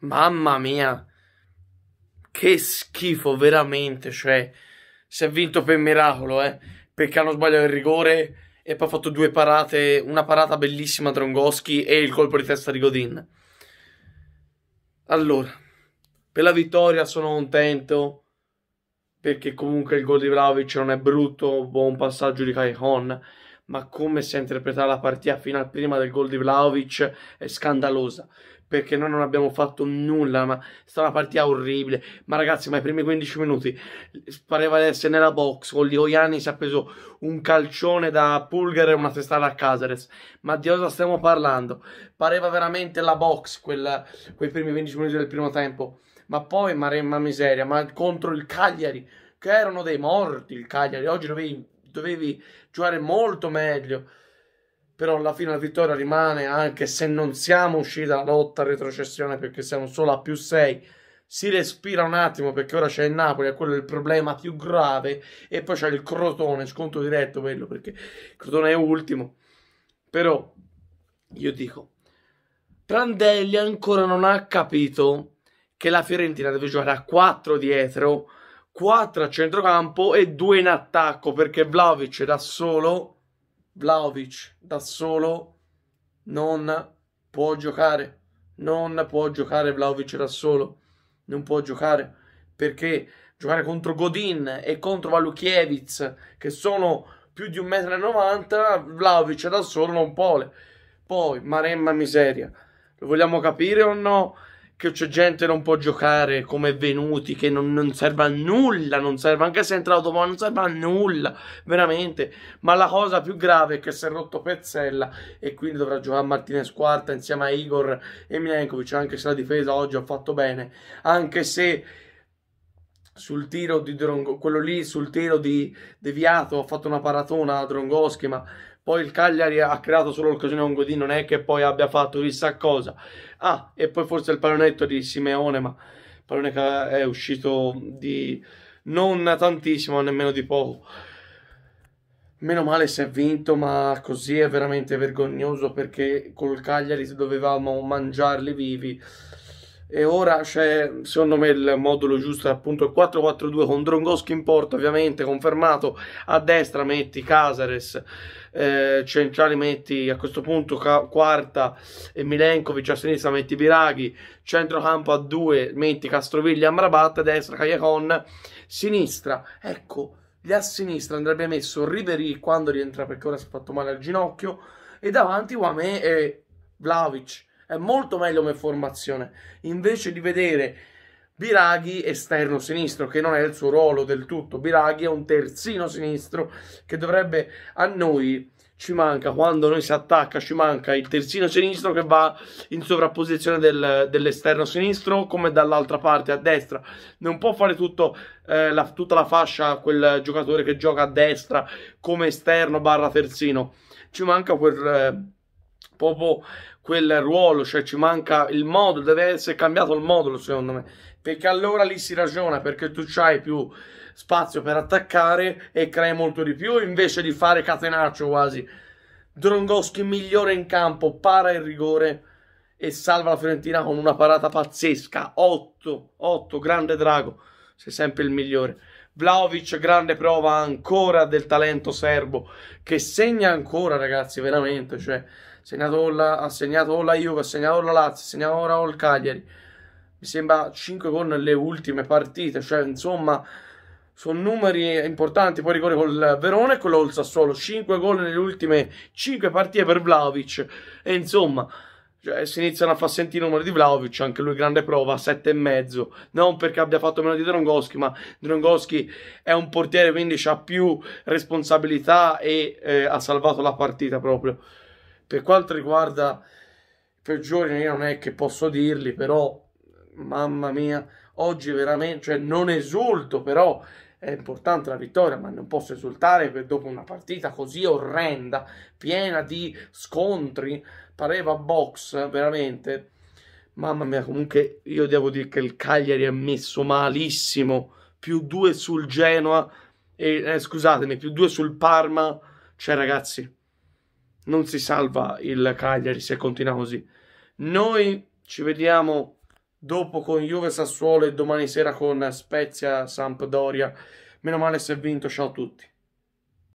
Mamma mia, che schifo veramente, cioè, si è vinto per miracolo, eh, perché hanno sbagliato il rigore e poi ha fatto due parate, una parata bellissima Drongoschi e il colpo di testa di Godin. Allora, per la vittoria sono contento, perché comunque il gol di Vlaovic non è brutto, buon passaggio di Kai Hon, ma come si è interpretata la partita fino al prima del gol di Vlaovic è scandalosa perché noi non abbiamo fatto nulla, ma è stata una partita orribile. Ma ragazzi, ma i primi 15 minuti pareva di essere nella box, con Lioiani si è preso un calcione da Pulgar e una testata a Casares. Ma di cosa stiamo parlando? Pareva veramente la box quella, quei primi 15 minuti del primo tempo. Ma poi, maremma miseria, ma contro il Cagliari, che erano dei morti il Cagliari, oggi dovevi, dovevi giocare molto meglio però alla fine la vittoria rimane anche se non siamo usciti dalla lotta a retrocessione perché siamo solo a più 6 si respira un attimo perché ora c'è il Napoli, è quello il problema più grave e poi c'è il Crotone, sconto diretto quello perché il Crotone è ultimo. Però io dico Prandelli ancora non ha capito che la Fiorentina deve giocare a 4 dietro, 4 a centrocampo e 2 in attacco perché Vlaovic da solo Vlaovic da solo non può giocare, non può giocare Vlaovic da solo, non può giocare perché giocare contro Godin e contro Valukiewicz che sono più di 1,90 m, Vlaovic da solo non può. Poi, maremma miseria, lo vogliamo capire o no? che c'è gente che non può giocare come venuti, che non, non, serve a nulla, non serve, anche se è entrato ma non serve a nulla, veramente. Ma la cosa più grave è che si è rotto Pezzella e quindi dovrà giocare Martinez quarta insieme a Igor e Milenkovic, anche se la difesa oggi ha fatto bene, anche se sul tiro di Drongo, quello lì sul tiro di deviato ha fatto una paratona a Drongoschi, ma poi il Cagliari ha creato solo l'occasione con Godin, non è che poi abbia fatto chissà cosa. Ah, e poi forse il pallonetto di Simeone, ma il pallone è uscito di non tantissimo, ma nemmeno di poco. Meno male se è vinto, ma così è veramente vergognoso perché col Cagliari dovevamo mangiarli vivi e ora c'è secondo me il modulo giusto appunto il 4-4-2 con Drongoschi in porta ovviamente confermato a destra metti Casares eh, centrali metti a questo punto ca- quarta e Milenkovic a sinistra metti Biraghi centrocampo a due metti Castroviglia Amrabat a destra Cagliacon sinistra ecco gli a sinistra andrebbe messo Riveri quando rientra perché ora si è fatto male al ginocchio e davanti Wame e Vlaovic è molto meglio come formazione. Invece di vedere Biraghi esterno sinistro, che non è il suo ruolo del tutto. Biraghi è un terzino sinistro che dovrebbe a noi ci manca quando noi si attacca ci manca il terzino sinistro che va in sovrapposizione del, dell'esterno sinistro come dall'altra parte a destra non può fare tutto, eh, la, tutta la fascia quel giocatore che gioca a destra come esterno barra terzino ci manca quel eh, proprio quel ruolo, cioè ci manca il modulo, deve essere cambiato il modulo secondo me, perché allora lì si ragiona, perché tu hai più spazio per attaccare e crei molto di più invece di fare catenaccio quasi. Drongoschi migliore in campo, para il rigore e salva la Fiorentina con una parata pazzesca, 8, 8, grande Drago, sei sempre il migliore. Vlaovic, grande prova ancora del talento serbo, che segna ancora, ragazzi, veramente. Cioè, segnato la, ha segnato o la Juve, ha segnato la Lazio, ha segnato ora o il Cagliari. Mi sembra 5 con le ultime partite, cioè insomma sono numeri importanti. Poi rigore col Verona e quello col Sassuolo, 5 gol nelle ultime 5 partite per Vlaovic. E insomma, cioè, si iniziano a far sentire i numeri di Vlaovic, anche lui grande prova, 7,5. Non perché abbia fatto meno di Drongoschi, ma Drongoschi è un portiere, quindi ha più responsabilità e eh, ha salvato la partita proprio. Per quanto riguarda i peggiori, io non è che posso dirli, però mamma mia, oggi veramente, cioè non esulto, però è importante la vittoria, ma non posso esultare per dopo una partita così orrenda, piena di scontri, pareva box, veramente. Mamma mia, comunque io devo dire che il Cagliari ha messo malissimo, più due sul Genoa, e, eh, scusatemi, più due sul Parma, cioè ragazzi, non si salva il Cagliari se continua così. Noi ci vediamo dopo con Juve Sassuolo e domani sera con Spezia Sampdoria. Meno male se è vinto, ciao a tutti.